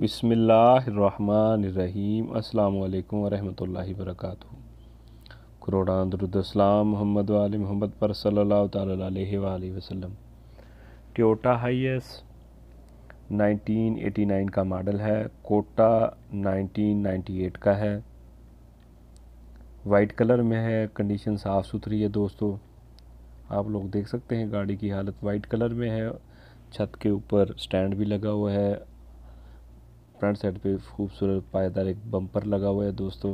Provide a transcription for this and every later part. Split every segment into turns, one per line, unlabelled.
बिसमीम् अल्लाम वरहमल वर्क करोड़ान दरुद्सलाम मोहम्मद वाल मोहम्मद पर सल्ला तल वसम टोटा हाईएस 1989 का मॉडल है कोटा 1998 का है वाइट कलर में है कंडीशन साफ़ सुथरी है दोस्तों आप लोग देख सकते हैं गाड़ी की हालत वाइट कलर में है छत के ऊपर स्टैंड भी लगा हुआ है फ्रंट साइड पे खूबसूरत पायदार एक बम्पर लगा हुआ है दोस्तों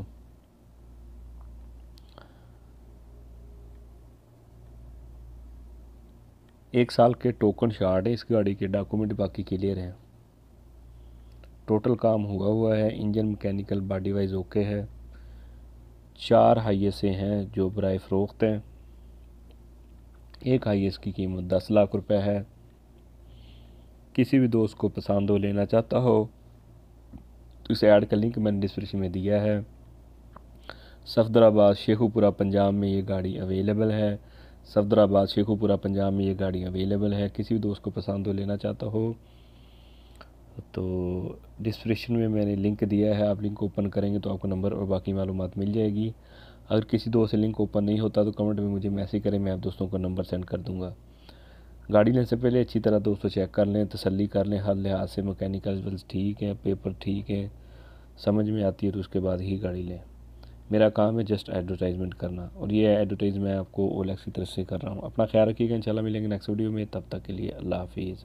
एक साल के टोकन शार्ट है इस गाड़ी के डॉक्यूमेंट बाकी क्लियर हैं टोटल काम हुआ हुआ है engine mechanical body wise okay है चार हाइएसे हैं जो बरए फ़रोख्त हैं एक हाइएस की कीमत दस लाख रुपए है किसी भी दोस्त को पसंद हो लेना चाहता हो तो इसे ऐड कर लें कि मैंने डिस्क्रिप्शन में दिया है सफदराबाद शेखुपुरा पंजाब में ये गाड़ी अवेलेबल है सफदराबाद शेखुपुरा पंजाब में ये गाड़ी अवेलेबल है किसी भी दोस्त को पसंद हो लेना चाहता हो तो डिस्क्रिप्शन में मैंने लिंक दिया है आप लिंक ओपन करेंगे तो आपको नंबर और बाकी मालूम मिल जाएगी अगर किसी दोस्त से लिंक ओपन नहीं होता तो कमेंट में मुझे मैसेज करें मैं आप दोस्तों को नंबर सेंड कर दूँगा गाड़ी लेने से पहले अच्छी तरह दोस्तों चेक कर लें तसली कर लें हर लिहाज से मकैनिकल्स ठीक हैं पेपर ठीक हैं समझ में आती है तो उसके बाद ही गाड़ी लें मेरा काम है जस्ट एडवर्टाइजमेंट करना और ये एडवर्टाइज मैं आपको ओलेक्स की तरफ से कर रहा हूँ अपना ख्याल रखिएगा इंशाल्लाह मिलेंगे नेक्स्ट वीडियो में तब तक के लिए अल्लाह हाफिज़